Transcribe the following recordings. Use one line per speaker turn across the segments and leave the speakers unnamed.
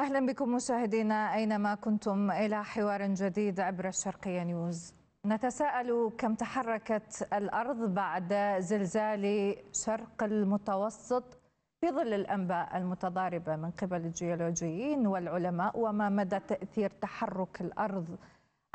أهلا بكم مشاهدينا أينما كنتم إلى حوار جديد عبر الشرقية نيوز نتساءل كم تحركت الأرض بعد زلزال شرق المتوسط في ظل الأنباء المتضاربة من قبل الجيولوجيين والعلماء وما مدى تأثير تحرك الأرض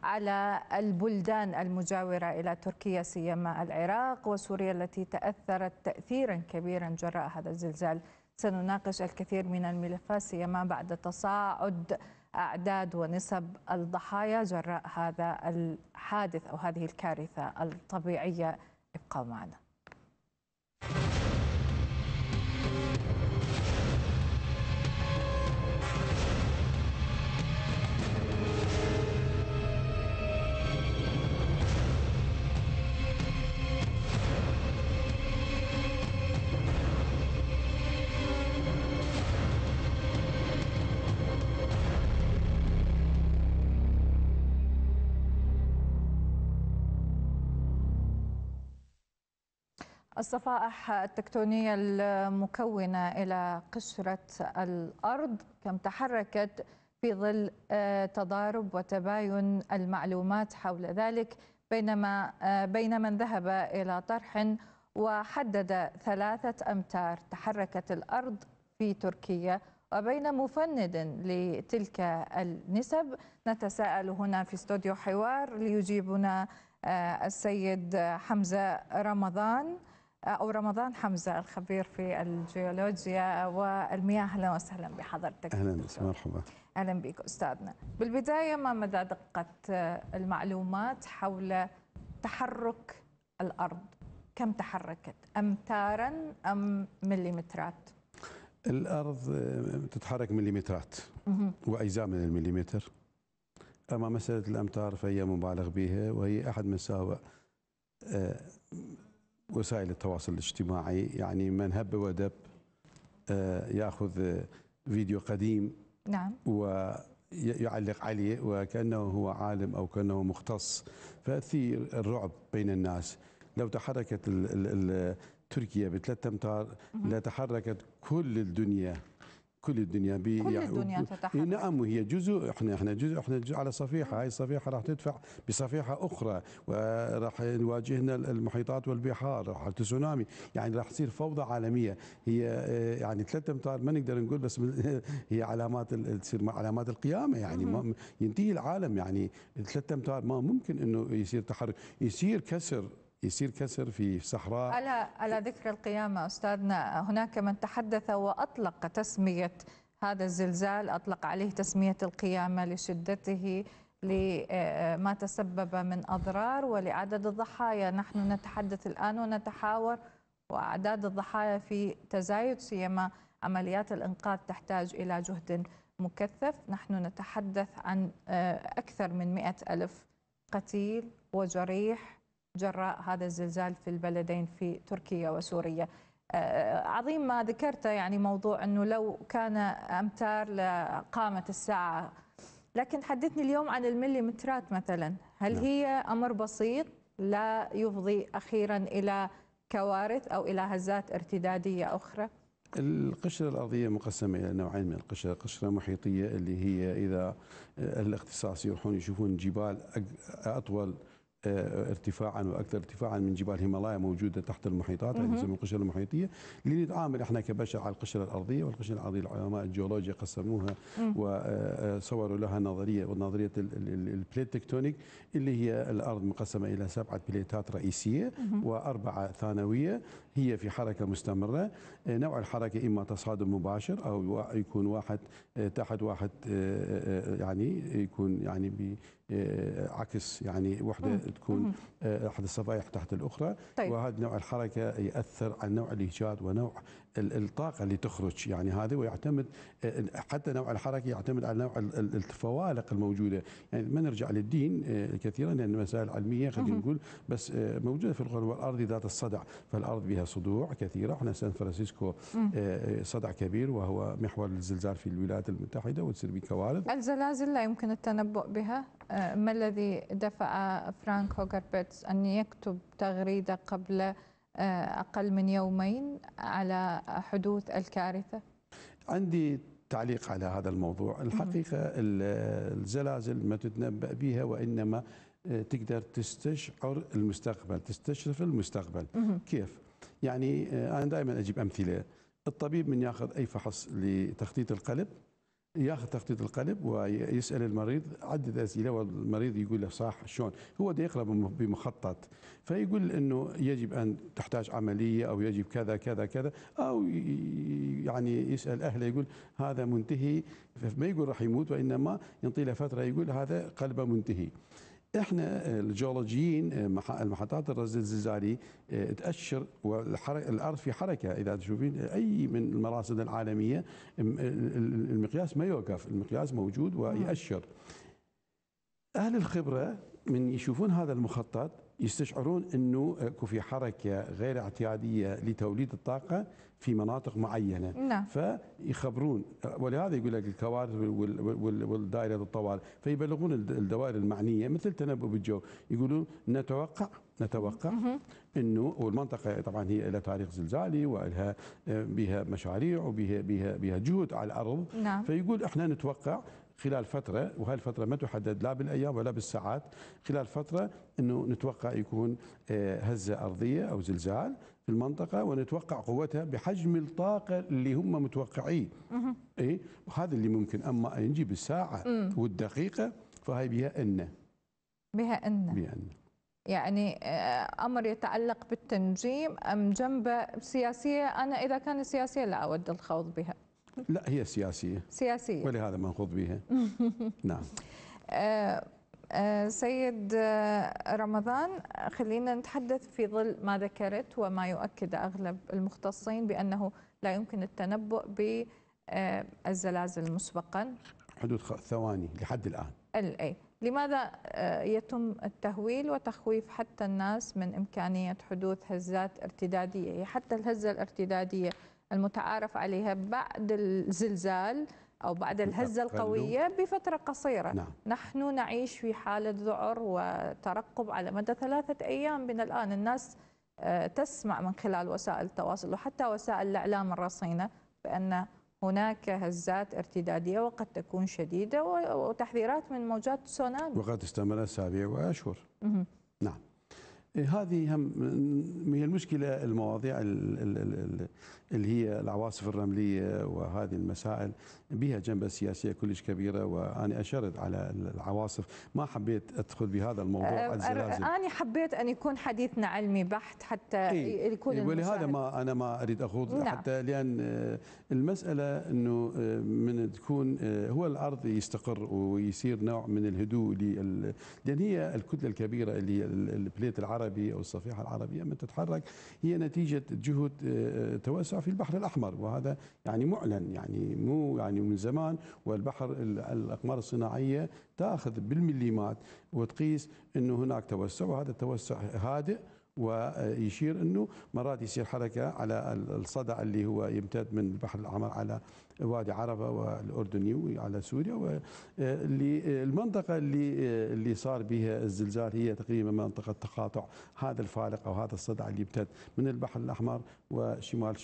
على البلدان المجاورة إلى تركيا سيما العراق وسوريا التي تأثرت تأثيرا كبيرا جراء هذا الزلزال سنناقش الكثير من الملفات سيما بعد تصاعد أعداد ونسب الضحايا جراء هذا الحادث أو هذه الكارثة الطبيعية ابقوا معنا الصفائح التكتونية المكونة إلى قشرة الأرض كم تحركت في ظل آه، تضارب وتباين المعلومات حول ذلك بينما آه، بين من ذهب إلى طرح وحدد ثلاثة أمتار تحركت الأرض في تركيا وبين مفند لتلك النسب نتساءل هنا في استوديو حوار ليجيبنا آه، السيد حمزة رمضان أو رمضان حمزة الخبير في الجيولوجيا والمياه أهلا وسهلا بحضرتك أهلا مرحبا أهلا بك أستاذنا بالبداية ما مدى دقة المعلومات حول تحرك الأرض كم تحركت أمتارا أم مليمترات
الأرض تتحرك مليمترات وأجزاء من المليمتر أما مسألة الأمتار فهي مبالغ بها وهي أحد مساوئ آه، وسائل التواصل الاجتماعي يعني من هب ودب آه، ياخذ فيديو قديم نعم ويعلق عليه وكانه هو عالم او كانه مختص فيثير الرعب بين الناس لو تحركت ال ال تركيا بثلاث امتار لتحركت كل الدنيا كل الدنيا بي كل يعني الدنيا تتحرك إيه، نعم وهي جزء احنا احنا جزء احنا جزء على صفيحه هاي الصفيحه راح تدفع بصفيحه اخرى وراح يواجهنا المحيطات والبحار راح تسونامي يعني راح تصير فوضى عالميه هي آه، يعني ثلاثة امتار ما نقدر نقول بس هي علامات تصير علامات القيامه يعني ما ينتهي العالم يعني ثلاثة امتار ما ممكن انه يصير تحرك يصير كسر يصير كسر في صحراء
على على ذكر القيامه استاذنا هناك من تحدث واطلق تسميه هذا الزلزال اطلق عليه تسميه القيامه لشدته لما آه، تسبب من اضرار ولعدد الضحايا نحن نتحدث الان ونتحاور واعداد الضحايا في تزايد سيما عمليات الانقاذ تحتاج الى جهد مكثف نحن نتحدث عن آه، اكثر من مئة ألف قتيل وجريح جراء هذا الزلزال في البلدين في تركيا وسوريا آه، عظيم ما ذكرته يعني موضوع أنه لو كان أمتار لقامت الساعة لكن حدثني اليوم عن المليمترات مثلا هل نعم. هي أمر بسيط لا يفضي أخيرا إلى كوارث أو إلى هزات ارتدادية أخرى؟
القشرة الأرضية مقسمة إلى نوعين من القشرة قشرة محيطية اللي هي إذا الاختصاص يروحون يشوفون جبال أطول آه، ارتفاعا واكثر ارتفاعا من جبال الهيمالايا موجوده تحت المحيطات هذه يسمى القشره المحيطيه لنتعامل احنا كبشر على القشره الارضيه والقشره الارضيه العلماء الجيولوجيا قسموها وصوروا آه، آه، لها نظريه ونظريه البليت تكتونيك اللي هي الارض مقسمه الى سبعه بليتات رئيسيه واربعه ثانويه هي في حركة مستمرة آه، نوع الحركة إما تصادم مباشر أو يكون واحد آه، تحت واحد آه، يعني يكون يعني بعكس يعني وحدة تكون أحد الصفائح تحت الأخرى طيب. وهذا نوع الحركة يأثر على نوع الإيجاد ونوع الطاقه اللي تخرج يعني هذا ويعتمد حتى نوع الحركه يعتمد على نوع الفوالق الموجوده يعني ما نرجع للدين كثيرا لان المسائل العلميه خلينا نقول بس موجوده في القرن والارض ذات الصدع فالارض بها صدوع كثيره احنا سان فرانسيسكو صدع كبير وهو محور الزلزال في الولايات المتحده وتصير به كوارث
الزلازل لا يمكن التنبؤ بها ما الذي دفع فرانك هوغربيتس ان يكتب تغريده قبل آه، أقل من يومين على حدوث الكارثة؟
عندي تعليق على هذا الموضوع الحقيقة الزلازل ما تتنبأ بها وإنما آه، تقدر تستشعر المستقبل تستشرف المستقبل كيف؟ يعني آه، أنا دائما أجيب أمثلة الطبيب من ياخذ أي فحص لتخطيط القلب ياخذ تخطيط القلب ويسال المريض عده اسئله والمريض يقول له صح شلون هو دا يقرا بمخطط فيقول انه يجب ان تحتاج عمليه او يجب كذا كذا كذا او يعني يسال اهله يقول هذا منتهي ما يقول راح يموت وانما ينطي له فتره يقول هذا قلبه منتهي احنا آه، الجيولوجيين آه، المحطات الزلزالي آه، تاشر والارض في حركه اذا تشوفين اي من المراصد العالميه المقياس ما يوقف المقياس موجود نعم. ويأشر اهل الخبره من يشوفون هذا المخطط يستشعرون أنه اكو في حركة غير اعتيادية لتوليد الطاقة في مناطق معينة نعم. فيخبرون ولهذا يقول لك الكوارث والدائرة الطوارئ فيبلغون الدوائر المعنية مثل تنبؤ بالجو يقولون نتوقع نتوقع انه والمنطقه طبعا هي لها تاريخ زلزالي والها آه، بها مشاريع وبها بها بها جهد على الارض نعم. فيقول احنا نتوقع خلال فترة وهي الفترة ما تحدد لا بالأيام ولا بالساعات خلال فترة أنه نتوقع يكون آه، هزة أرضية أو زلزال في المنطقة ونتوقع قوتها بحجم الطاقة اللي هم متوقعيه إيه وهذا اللي ممكن أما يجي بالساعة والدقيقة فهي بها أن
بها أن بها أن يعني آه، امر يتعلق بالتنجيم ام جنبه سياسيه انا اذا كان سياسيه لا اود الخوض بها
لا هي سياسية سياسية ولهذا منخوض بها نعم
آه آه سيد آه، رمضان خلينا نتحدث في ظل ما ذكرت وما يؤكد أغلب المختصين بأنه لا يمكن التنبؤ بالزلازل آه، مسبقا
حدود ثواني لحد الآن
أي لماذا آه، يتم التهويل وتخويف حتى الناس من إمكانية حدوث هزات ارتدادية حتى الهزة الارتدادية المتعارف عليها بعد الزلزال أو بعد الهزة القوية بفترة قصيرة نعم. نحن نعيش في حالة ذعر وترقب على مدى ثلاثة أيام من الآن الناس آه، تسمع من خلال وسائل التواصل وحتى وسائل الإعلام الرصينة بأن هناك هزات ارتدادية وقد تكون شديدة وتحذيرات من موجات تسونامي
وقد استمر أسابيع وأشهر نعم إيه، هذه هم هي المشكله المواضيع اللي هي العواصف الرمليه وهذه المسائل بها جنبه سياسيه كلش كبيره وانا اشرت على العواصف ما حبيت ادخل بهذا الموضوع الزلازل أه،
انا حبيت ان يكون حديثنا علمي بحت حتى يكون إيه ولهذا
ما انا ما اريد اخوض نعم. حتى لان آه، المساله انه آه، من تكون هو الارض يستقر ويصير نوع من الهدوء لان هي الكتله الكبيره اللي هي البليت العربي العربي أو الصفيحة العربية من تتحرك هي نتيجة جهود آه، آه، توسع في البحر الأحمر وهذا يعني معلن يعني مو يعني من زمان والبحر الأقمار الصناعية تأخذ بالمليمات وتقيس أنه هناك توسع وهذا التوسع هادئ ويشير انه مرات يصير حركه على الصدع اللي هو يمتد من البحر الاحمر على وادي عربه والاردني على سوريا آه، آه، المنطقه اللي آه، اللي صار بها الزلزال هي تقريبا منطقه تقاطع هذا الفارق او هذا الصدع اللي يمتد من البحر الاحمر وشمال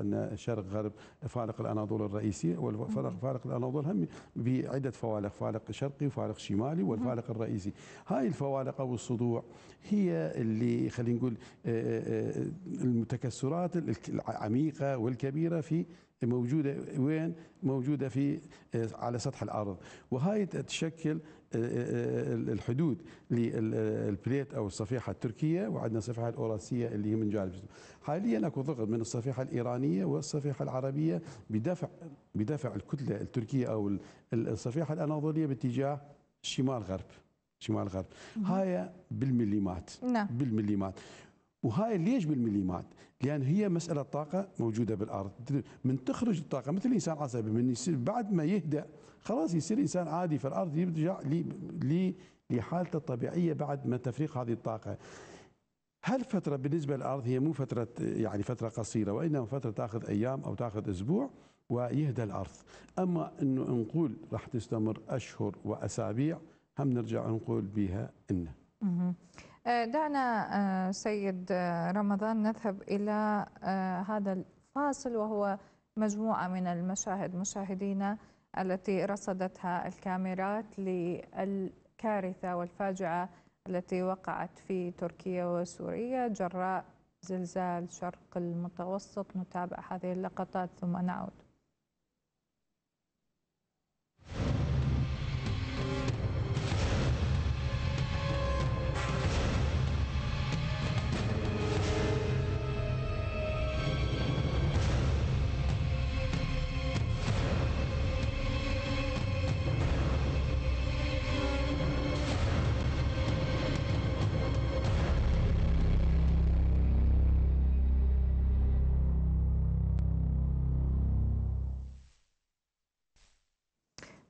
عندنا شرق غرب فارق الاناضول الرئيسي والفارق فارق الاناضول هم بعده فوالق فارق شرقي وفارق شمالي والفارق الرئيسي هاي الفوالق او الصدوع هي اللي خلينا نقول المتكسرات العميقه والكبيره في موجودة وين موجودة في آه، على سطح الأرض وهاي تشكل آه، آه، الحدود للبليت أو الصفيحة التركية وعندنا الصفيحة الأوراسية اللي هي من جانب جسم حاليا أكو ضغط من الصفيحة الإيرانية والصفيحة العربية بدفع بدفع الكتلة التركية أو الصفيحة الأناضولية باتجاه شمال غرب شمال غرب هاي بالمليمات نعم بالمليمات وهاي ليش بالمليمات لان هي مساله طاقه موجوده بالارض من تخرج الطاقه مثل الانسان عصبي من يصير بعد ما يهدا خلاص يصير انسان عادي في الارض يرجع لحالته الطبيعيه بعد ما تفريق هذه الطاقه هالفترة بالنسبة للأرض هي مو فترة يعني فترة قصيرة وإنما فترة تأخذ أيام أو تأخذ أسبوع ويهدى الأرض أما أنه نقول راح تستمر أشهر وأسابيع هم نرجع نقول بها إنه
آه، دعنا آه، سيد آه، رمضان نذهب إلى هذا الفاصل وهو مجموعة من المشاهد مشاهدينا التي رصدتها الكاميرات للكارثة والفاجعة التي وقعت في تركيا وسوريا جراء زلزال شرق المتوسط نتابع هذه اللقطات ثم نعود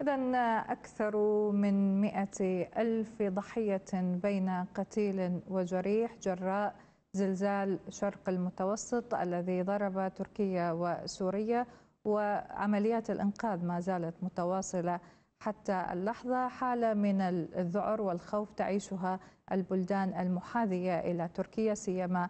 إذا أكثر من مئة ألف ضحية بين قتيل وجريح جراء زلزال شرق المتوسط الذي ضرب تركيا وسوريا وعمليات الإنقاذ ما زالت متواصلة حتى اللحظة حالة من الذعر والخوف تعيشها البلدان المحاذية إلى تركيا سيما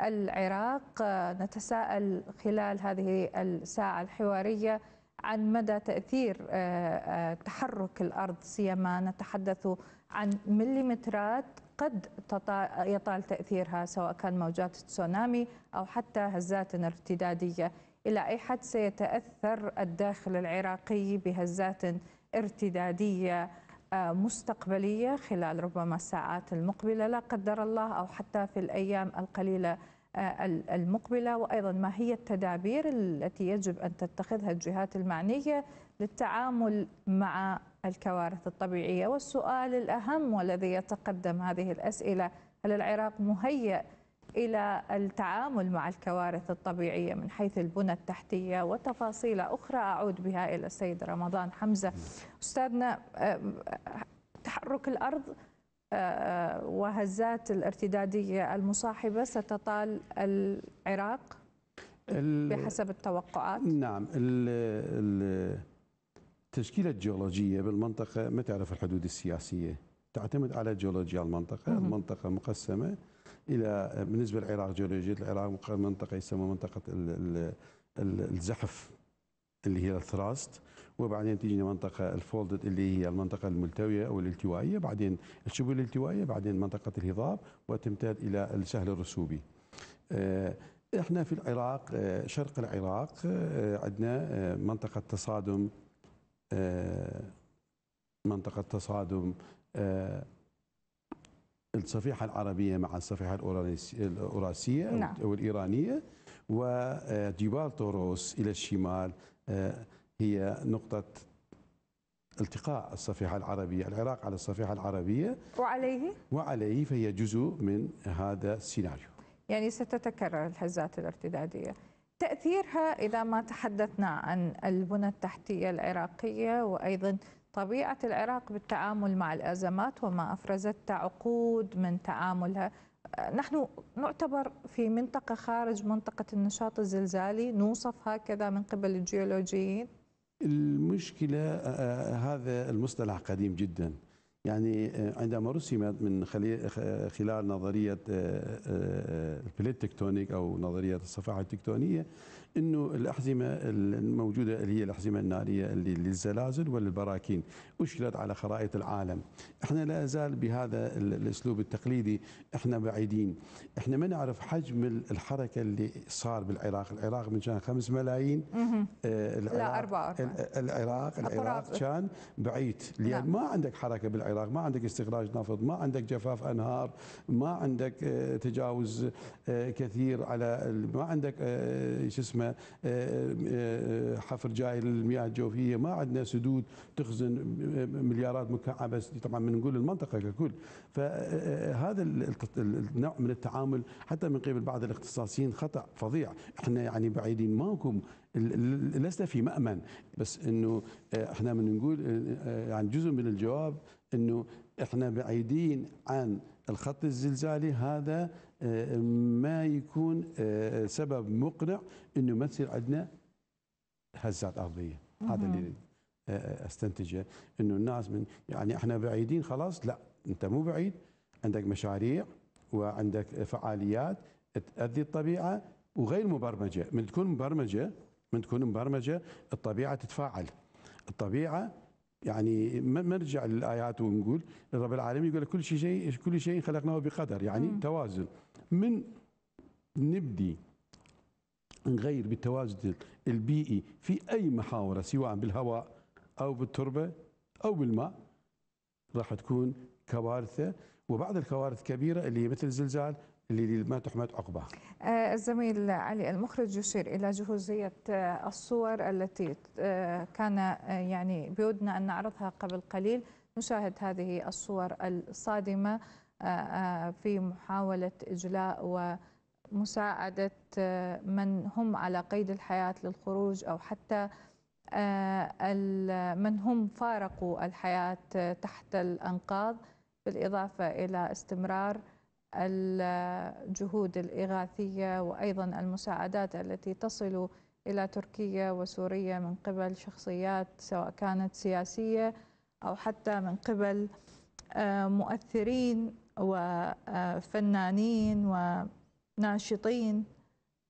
العراق نتساءل خلال هذه الساعة الحوارية عن مدى تأثير آه، آه، تحرك الأرض سيما نتحدث عن مليمترات قد يطال تأثيرها سواء كان موجات تسونامي أو حتى هزات ارتدادية إلى أي حد سيتأثر الداخل العراقي بهزات ارتدادية آه، مستقبلية خلال ربما الساعات المقبلة لا قدر الله أو حتى في الأيام القليلة آه، المقبلة وأيضا ما هي التدابير التي يجب أن تتخذها الجهات المعنية للتعامل مع الكوارث الطبيعية والسؤال الأهم والذي يتقدم هذه الأسئلة هل العراق مهيئ إلى التعامل مع الكوارث الطبيعية من حيث البنى التحتية وتفاصيل أخرى أعود بها إلى السيد رمضان حمزة أستاذنا آه، تحرك الأرض وهزات الارتدادية المصاحبة ستطال العراق بحسب التوقعات
نعم التشكيلة الجيولوجية بالمنطقة ما تعرف الحدود السياسية تعتمد على جيولوجيا المنطقة المنطقة مقسمة إلى بالنسبة للعراق جيولوجية العراق منطقة يسمى منطقة الزحف اللي هي الثراست وبعدين تيجي منطقه الفولدد اللي هي المنطقه الملتويه او الالتوائيه بعدين الشبه الالتوائيه بعدين منطقه الهضاب وتمتد الى السهل الرسوبي آه، احنا في العراق آه، شرق العراق آه، عندنا منطقه تصادم منطقه تصادم الصفيحه العربيه مع الصفيحه الاوراسيه نعم. او الايرانيه وجبال طوروس الى الشمال هي نقطة التقاء الصفيحة العربية العراق على الصفيحة العربية وعليه؟ وعليه فهي جزء من هذا السيناريو
يعني ستتكرر الهزات الارتدادية تأثيرها إذا ما تحدثنا عن البنى التحتية العراقية وأيضا طبيعة العراق بالتعامل مع الأزمات وما أفرزت عقود من تعاملها نحن نعتبر في منطقة خارج منطقة النشاط الزلزالي نوصف هكذا من قبل الجيولوجيين
المشكلة آه، آه، هذا المصطلح قديم جدا يعني آه، عندما رسمت من خلال نظرية آه، آه، البليت تكتونيك أو نظرية الصفائح التكتونية أنه الأحزمة الموجودة اللي هي الأحزمة النارية اللي للزلازل والبراكين أشكلت على خرائط العالم إحنا لا زال بهذا الأسلوب التقليدي إحنا بعيدين إحنا ما نعرف حجم الحركة اللي صار بالعراق العراق من كان 5 ملايين العراق لا أربعة العراق العراق كان بعيد لأن نعم. ما عندك حركة بالعراق العراق ما عندك استخراج نفط ما عندك جفاف أنهار ما عندك آه، تجاوز آه، كثير على ما عندك آه، شو اسمه حفر جاي للمياه الجوفية ما عندنا سدود تخزن مليارات مكعبة طبعا من نقول المنطقة ككل فهذا النوع من التعامل حتى من قبل بعض الاختصاصيين خطأ فظيع احنا يعني بعيدين ماكم لسنا في مأمن بس انه آه، احنا من نقول آه، آه، عن يعني جزء من الجواب انه احنا بعيدين عن الخط الزلزالي هذا ما يكون سبب مقنع انه ما تصير عندنا هزات ارضيه هذا اللي استنتجه انه الناس من يعني احنا بعيدين خلاص لا انت مو بعيد عندك مشاريع وعندك فعاليات تأذي الطبيعه وغير مبرمجه من تكون مبرمجه من تكون مبرمجه الطبيعه تتفاعل الطبيعه يعني ما نرجع للايات ونقول رب العالمين يقول كل شيء شيء كل شيء خلقناه بقدر يعني م. توازن من نبدي نغير بالتوازن البيئي في اي محاورة سواء بالهواء او بالتربه او بالماء راح تكون كوارثه وبعض الكوارث كبيره اللي هي مثل الزلزال اللي ما تحمد
آه الزميل علي المخرج يشير إلى جهوزية آه، الصور التي آه، كان آه، يعني بودنا أن نعرضها قبل قليل نشاهد هذه الصور الصادمة في محاولة إجلاء ومساعدة من هم على قيد الحياة للخروج أو حتى من هم فارقوا الحياة تحت الأنقاض بالإضافة إلى استمرار الجهود الإغاثية وأيضا المساعدات التي تصل إلى تركيا وسوريا من قبل شخصيات سواء كانت سياسية أو حتى من قبل آه، مؤثرين وفنانين وناشطين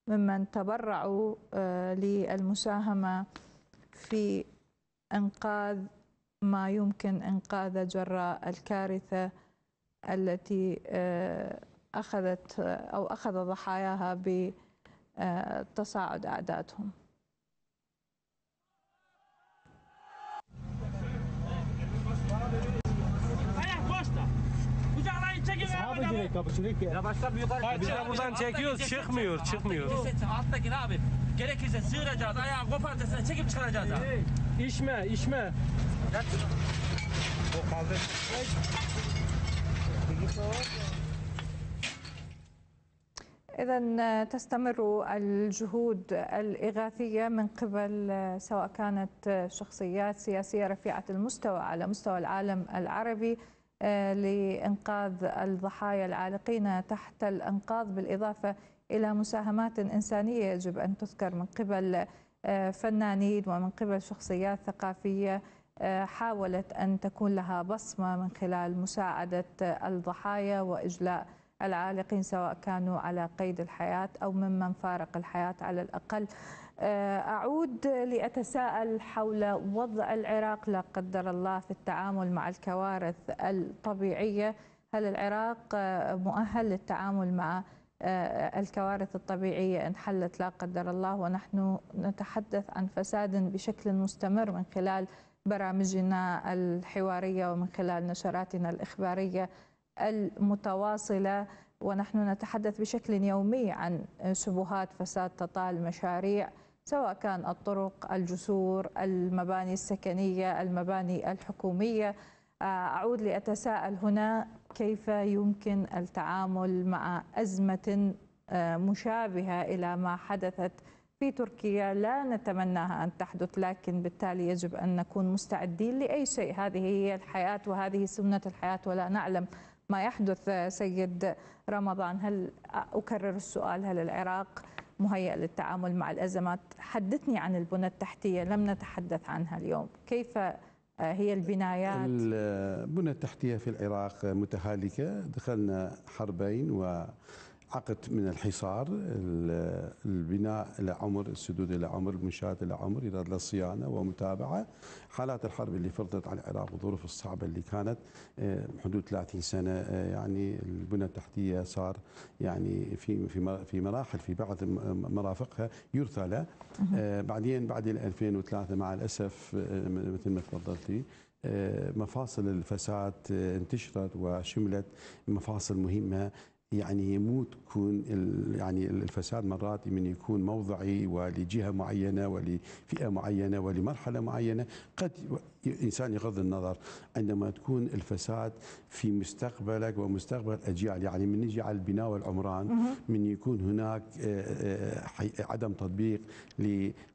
ممن تبرعوا آه، للمساهمة في إنقاذ ما يمكن إنقاذه جراء الكارثة التي أخذت أو أخذ ضحاياها بتصاعد أعدادهم Abi direkt kapı çürük ya. Ya baştan büyük Hayır, Biz de buradan çekiyoruz çıkmıyor çıkmıyor. Alttakini abi gerekirse sıyıracağız ayağı
kopartacağız çekip çıkaracağız abi. İşme işme. O kaldı.
إذا آه، تستمر الجهود الإغاثية من قبل آه، سواء كانت آه، شخصيات سياسية رفيعة المستوى على مستوى العالم العربي لإنقاذ الضحايا العالقين تحت الأنقاض بالإضافة إلى مساهمات إنسانية يجب أن تذكر من قبل فنانين ومن قبل شخصيات ثقافية آه، حاولت أن تكون لها بصمة من خلال مساعدة الضحايا وإجلاء العالقين سواء كانوا على قيد الحياة أو ممن فارق الحياة على الأقل آه، أعود لأتساءل حول وضع العراق لا قدر الله في التعامل مع الكوارث الطبيعية هل العراق آه، مؤهل للتعامل مع الكوارث الطبيعية إن حلت لا قدر الله ونحن نتحدث عن فساد بشكل مستمر من خلال برامجنا الحواريه ومن خلال نشراتنا الاخباريه المتواصله ونحن نتحدث بشكل يومي عن شبهات فساد تطال مشاريع سواء كان الطرق، الجسور، المباني السكنيه، المباني الحكوميه. آه، اعود لاتساءل هنا كيف يمكن التعامل مع ازمه آه، مشابهه الى ما حدثت في تركيا لا نتمناها أن تحدث لكن بالتالي يجب أن نكون مستعدين لأي شيء هذه هي الحياة وهذه سنة الحياة ولا نعلم ما يحدث سيد رمضان هل أكرر السؤال هل العراق مهيئ للتعامل مع الأزمات حدثني عن البنى التحتية لم نتحدث عنها اليوم كيف هي البنايات
البنى التحتية في العراق متهالكة دخلنا حربين و عقد من الحصار البناء إلى عمر السدود إلى عمر المنشاة إلى عمر إلى للصيانة ومتابعة حالات الحرب اللي فرضت على العراق والظروف الصعبة اللي كانت آه، حدود 30 سنة آه، يعني البنى التحتية صار يعني في في في مراحل في بعض مرافقها يرثى له آه، بعدين بعد 2003 مع الأسف مثل ما تفضلتي مفاصل الفساد انتشرت وشملت مفاصل مهمة يعني مو تكون يعني الفساد مرات من يكون موضعي ولجهه معينه ولفئه معينه ولمرحله معينه قد انسان يغض النظر عندما تكون الفساد في مستقبلك ومستقبل اجيال يعني من نجي على البناء والعمران من يكون هناك آه، آه، عدم تطبيق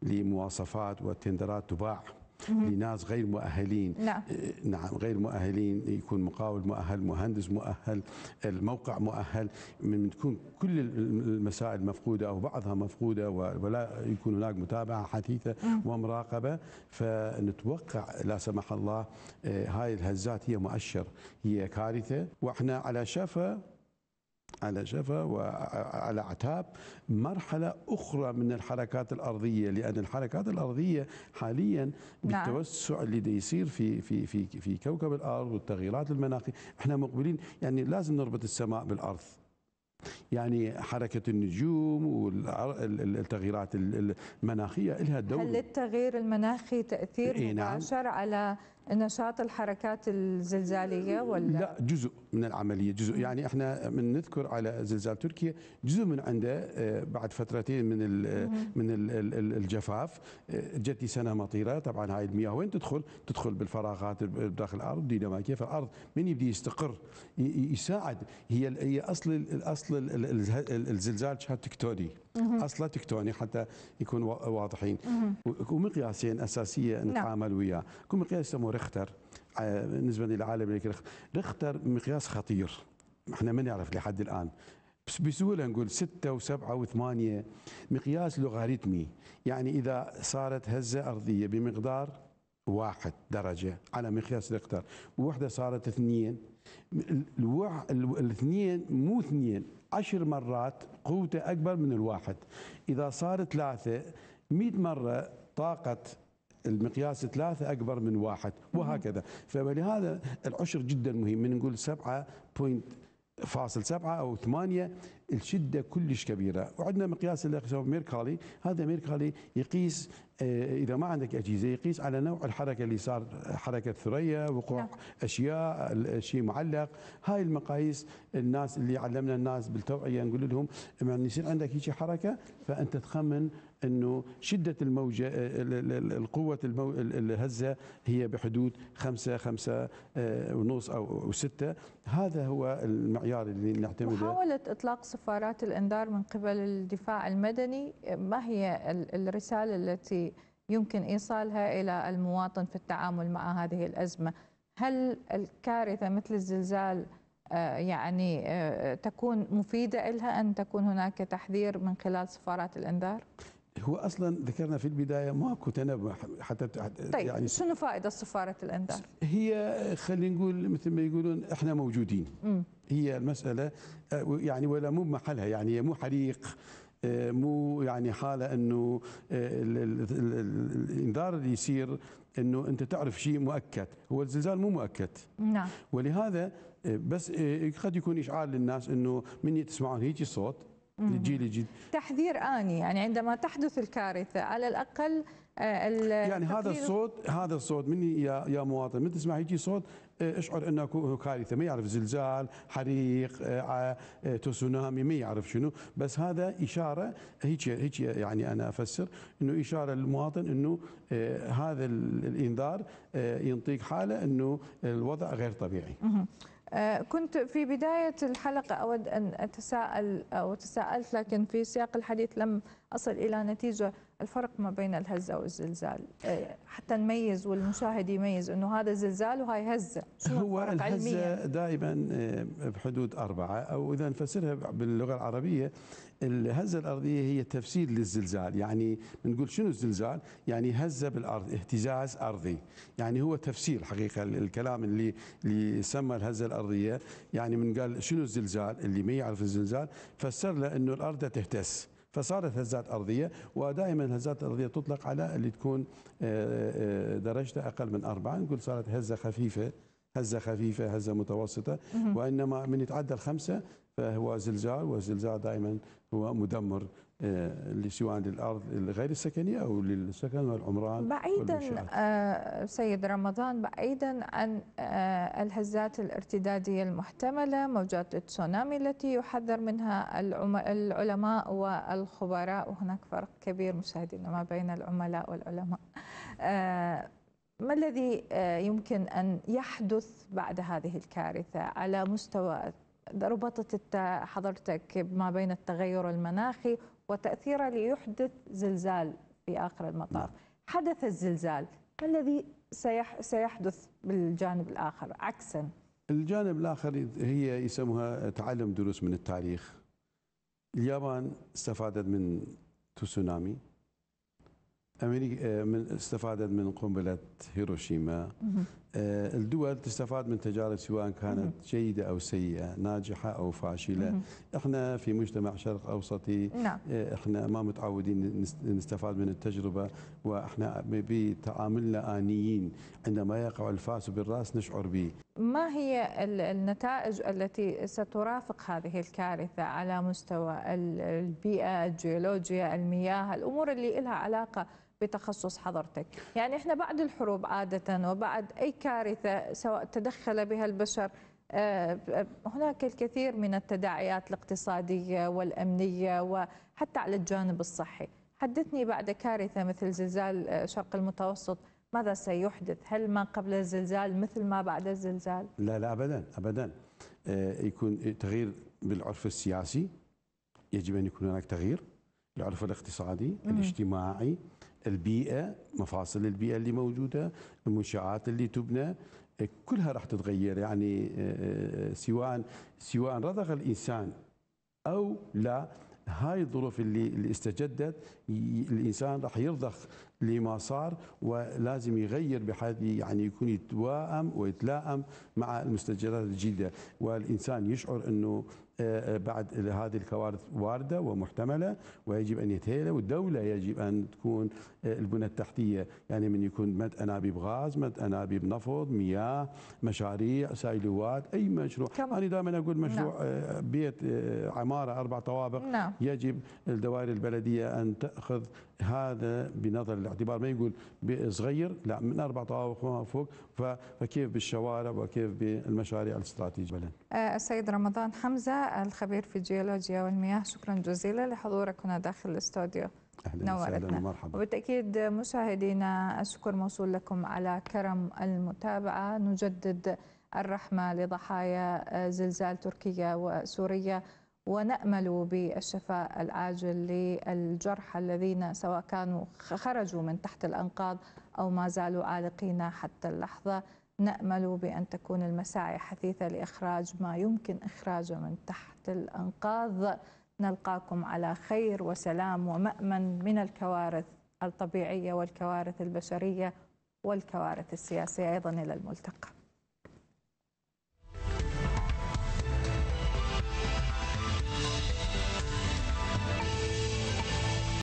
لمواصفات وتندرات تباع لناس غير مؤهلين نعم. آه، نعم غير مؤهلين يكون مقاول مؤهل مهندس مؤهل الموقع مؤهل من تكون كل المسائل مفقودة أو بعضها مفقودة ولا يكون هناك متابعة حثيثة ومراقبة فنتوقع لا سمح الله آه، هاي الهزات هي مؤشر هي كارثة وإحنا على شفا على جفا وعلى عتاب مرحلة أخرى من الحركات الأرضية لأن الحركات الأرضية حاليا نعم. بالتوسع نعم. اللي يصير في في في في كوكب الأرض والتغييرات المناخية احنا مقبلين يعني لازم نربط السماء بالأرض يعني حركة النجوم والتغييرات المناخية لها دور هل
التغيير المناخي تأثير نعم. مباشر على نشاط الحركات الزلزاليه ولا
لا جزء من العمليه جزء يعني احنا من نذكر على زلزال تركيا جزء من عنده آه، بعد فترتين من آه، من الجفاف آه، جت سنه مطيره طبعا هاي المياه وين تدخل تدخل بالفراغات بداخل الارض ديناميكيه فالارض من يبدي يستقر يساعد هي هي اصل الاصل الزلزال شات تكتوني اصلا تكتوني حتى يكون واضحين ومقياسين اساسيه نعم. نتعامل وياه مقياس اسمه ريختر بالنسبه للعالم ريختر مقياس خطير احنا ما نعرف لحد الان بس بسهولة نقول ستة وسبعة وثمانية مقياس لوغاريتمي يعني إذا صارت هزة أرضية بمقدار واحد درجة على مقياس ريختر وحدة صارت اثنين الوع... الاثنين مو اثنين عشر مرات قوته أكبر من الواحد إذا صار ثلاثة مئة مرة طاقة المقياس ثلاثة أكبر من واحد وهكذا فلهذا العشر جدا مهم من نقول سبعة بوينت فاصل سبعة أو ثمانية الشده كلش كبيره وعندنا مقياس اللي يسموه ميركالي هذا ميركالي يقيس آه، اذا ما عندك اجهزه يقيس على نوع الحركه اللي صار حركه ثريا وقوع نعم. اشياء شيء معلق هاي المقاييس الناس اللي علمنا الناس بالتوعيه نقول لهم لما يصير عندك هيك حركه فانت تخمن انه شده الموجه آه، القوه المو... الهزه هي بحدود خمسة خمسة آه، ونص او ستة هذا هو المعيار اللي نعتمده محاوله
اطلاق سفارات الانذار من قبل الدفاع المدني ما هي الرساله التي يمكن ايصالها الى المواطن في التعامل مع هذه الازمه هل الكارثه مثل الزلزال آه، يعني تكون مفيدة لها أن تكون هناك تحذير من خلال سفارات الإنذار؟
هو اصلا ذكرنا في البدايه ماكو تنبؤ حتى طيب يعني شنو
فائده سفاره الانذار؟
هي خلينا نقول مثل ما يقولون احنا موجودين م. هي المساله آه، يعني ولا مو محلها يعني هي مو حريق آه، مو يعني حاله انه آه، الانذار اللي يصير انه انت تعرف شيء مؤكد هو الزلزال مو مؤكد نعم ولهذا بس قد يكون اشعار للناس انه من تسمعون هيجي صوت للجيل الجديد
تحذير آني يعني عندما تحدث الكارثة على الأقل آه، يعني هذا الصوت
هذا الصوت مني يا يا مواطن من تسمع هيك صوت آه، اشعر انه كارثه ما يعرف زلزال حريق آه، تسونامي ما يعرف شنو بس هذا اشاره هيك هيك يعني انا افسر انه اشاره للمواطن انه هذا الانذار ينطيك حاله انه الوضع غير طبيعي
آه، كنت في بداية الحلقة أود أن أتساءل أو تساءلت لكن في سياق الحديث لم أصل إلى نتيجة الفرق ما بين الهزة والزلزال آه، حتى نميز والمشاهد يميز أنه هذا زلزال وهي هزة شو هو الهزة
دائما آه، بحدود أربعة أو إذا نفسرها باللغة العربية الهزة الأرضية هي تفسير للزلزال يعني بنقول شنو الزلزال يعني هزة بالأرض اهتزاز أرضي يعني هو تفسير حقيقة الكلام اللي اللي سمى الهزة الأرضية يعني من قال شنو الزلزال اللي ما يعرف الزلزال فسر له أنه الأرض تهتز فصارت هزات أرضية ودائما الهزات الأرضية تطلق على اللي تكون آه، آه، درجتها أقل من أربعة نقول صارت هزة خفيفة هزة خفيفة هزة متوسطة وإنما من يتعدى الخمسة فهو زلزال والزلزال دائما هو مدمر آه، اللي سواء للارض الغير السكنيه او للسكن والعمران بعيدا
آه، سيد رمضان بعيدا عن آه، الهزات الارتداديه المحتمله موجات التسونامي التي يحذر منها العلماء والخبراء وهناك فرق كبير مشاهدينا ما بين العملاء والعلماء ما الذي يمكن ان يحدث بعد هذه الكارثه على مستوى ربطت حضرتك ما بين التغير المناخي وتأثيره ليحدث زلزال في آخر المطاف نعم. حدث الزلزال ما الذي سيحدث بالجانب الآخر عكسا
الجانب الآخر هي يسموها تعلم دروس من التاريخ اليابان استفادت من تسونامي امريكا آه، من استفادت من قنبله هيروشيما آه، الدول تستفاد من تجارب سواء كانت جيدة أو سيئة ناجحة أو فاشلة احنا في مجتمع شرق أوسطي نعم. آه، احنا ما متعودين نستفاد من التجربة واحنا بتعاملنا آنيين عندما يقع الفاس بالرأس نشعر به
ما هي النتائج التي سترافق هذه الكارثة على مستوى البيئة الجيولوجيا المياه الأمور اللي لها علاقة بتخصص حضرتك يعني احنا بعد الحروب عادة وبعد أي كارثة سواء تدخل بها البشر آه، آه، هناك الكثير من التداعيات الاقتصادية والأمنية وحتى على الجانب الصحي حدثني بعد كارثة مثل زلزال آه، شرق المتوسط ماذا سيحدث هل ما قبل الزلزال مثل ما بعد الزلزال
لا لا أبدا أبدا يكون تغيير بالعرف السياسي يجب أن يكون هناك تغيير العرف الاقتصادي الاجتماعي البيئه مفاصل البيئه اللي موجوده المنشات اللي تبنى كلها راح تتغير يعني آه، سواء سواء رضخ الانسان او لا هاي الظروف اللي, اللي استجدت الانسان راح يرضخ لما صار ولازم يغير بحيث يعني يكون يتواءم ويتلائم مع المستجدات الجديده والانسان يشعر انه آه، آه، بعد هذه الكوارث وارده ومحتمله ويجب ان يتهيأ والدوله يجب ان تكون آه، البنى التحتيه يعني من يكون مد انابيب غاز، مد انابيب نفط، مياه، مشاريع، سايلوات، اي مشروع، كم. انا دائما اقول مشروع نعم. بيت عماره اربع طوابق نعم. يجب الدوائر البلديه ان تاخذ هذا بنظر الاعتبار ما يقول صغير لا من اربع طوابق وما فوق فكيف بالشوارع وكيف بالمشاريع الاستراتيجيه
آه، السيد رمضان حمزه الخبير في الجيولوجيا والمياه شكرا جزيلا لحضورك هنا داخل الاستوديو نورتنا وبالتاكيد مشاهدينا الشكر موصول لكم على كرم المتابعه نجدد الرحمه لضحايا آه، زلزال تركيا وسوريا ونامل بالشفاء العاجل للجرحى الذين سواء كانوا خرجوا من تحت الانقاض او ما زالوا عالقين حتى اللحظه نامل بان تكون المساعي حثيثه لاخراج ما يمكن اخراجه من تحت الانقاض نلقاكم على خير وسلام ومامن من الكوارث الطبيعيه والكوارث البشريه والكوارث السياسيه ايضا الى الملتقى